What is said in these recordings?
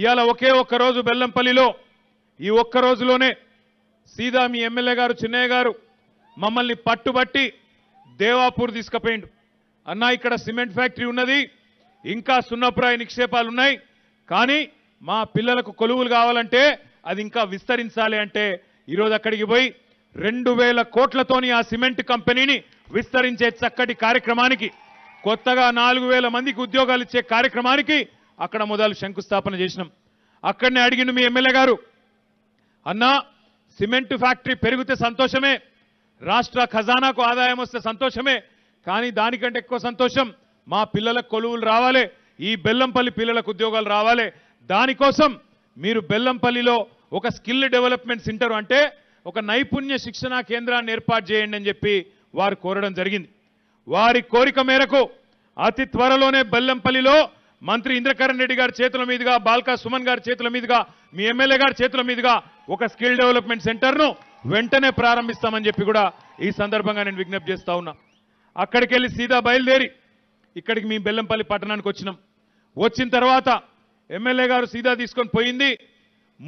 ఇవాళ ఒకే ఒక్క రోజు బెల్లంపల్లిలో ఈ ఒక్క రోజులోనే సీదా మీ ఎమ్మెల్యే గారు చిన్నయ్య గారు మమ్మల్ని పట్టుబట్టి దేవాపూర్ తీసుకుపోయిండు అన్నా ఇక్కడ సిమెంట్ ఫ్యాక్టరీ ఉన్నది ఇంకా సున్నప్రాయ నిక్షేపాలు ఉన్నాయి కానీ మా పిల్లలకు కొలువులు కావాలంటే అది ఇంకా విస్తరించాలి అంటే ఈరోజు అక్కడికి పోయి రెండు వేల కోట్లతోని ఆ సిమెంట్ కంపెనీని విస్తరించే చక్కటి కార్యక్రమానికి కొత్తగా నాలుగు వేల మందికి ఉద్యోగాలు ఇచ్చే కార్యక్రమానికి అక్కడ మొదలు శంకుస్థాపన చేసినాం అక్కడనే అడిగిండు మీ ఎమ్మెల్యే గారు అన్నా సిమెంట్ ఫ్యాక్టరీ పెరిగితే సంతోషమే రాష్ట్ర ఖజానాకు ఆదాయం వస్తే సంతోషమే కానీ దానికంటే ఎక్కువ సంతోషం మా పిల్లలకు కొలువులు రావాలి ఈ బెల్లంపల్లి పిల్లలకు ఉద్యోగాలు రావాలి దానికోసం మీరు బెల్లంపల్లిలో ఒక స్కిల్ డెవలప్మెంట్ సెంటర్ అంటే ఒక నైపుణ్య శిక్షణా కేంద్రాన్ని ఏర్పాటు చేయండి అని చెప్పి వారు కోరడం జరిగింది వారి కోరిక మేరకు అతి త్వరలోనే బెల్లంపల్లిలో మంత్రి ఇంద్రకరణ్ రెడ్డి గారి చేతుల మీదుగా బాల్కా సుమన్ గారి చేతుల మీదుగా మీ ఎమ్మెల్యే గారి చేతుల మీదుగా ఒక స్కిల్ డెవలప్మెంట్ సెంటర్ను వెంటనే ప్రారంభిస్తామని చెప్పి కూడా ఈ సందర్భంగా నేను విజ్ఞప్తి చేస్తా ఉన్నా అక్కడికి వెళ్ళి సీదా బయలుదేరి ఇక్కడికి మీ బెల్లంపల్లి పట్టణానికి వచ్చినాం వచ్చిన తర్వాత ఎమ్మెల్యే గారు సీదా తీసుకొని పోయింది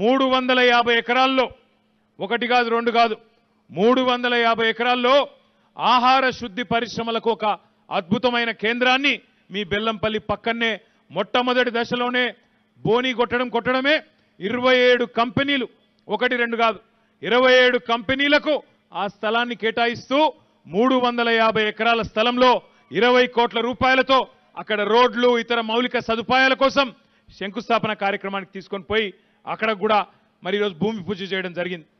మూడు వందల యాభై ఎకరాల్లో ఒకటి కాదు రెండు కాదు మూడు వందల యాభై ఎకరాల్లో ఆహార శుద్ధి పరిశ్రమలకు ఒక అద్భుతమైన కేంద్రాన్ని మీ బెల్లంపల్లి పక్కనే మొట్టమొదటి దశలోనే బోని కొట్టడం కొట్టడమే ఇరవై ఏడు కంపెనీలు ఒకటి రెండు కాదు ఇరవై ఏడు కంపెనీలకు ఆ స్థలాన్ని కేటాయిస్తూ మూడు వందల యాభై ఎకరాల స్థలంలో ఇరవై కోట్ల రూపాయలతో అక్కడ రోడ్లు ఇతర మౌలిక సదుపాయాల కోసం శంకుస్థాపన కార్యక్రమానికి తీసుకొని పోయి అక్కడ కూడా మరి ఈరోజు భూమి పూజ చేయడం జరిగింది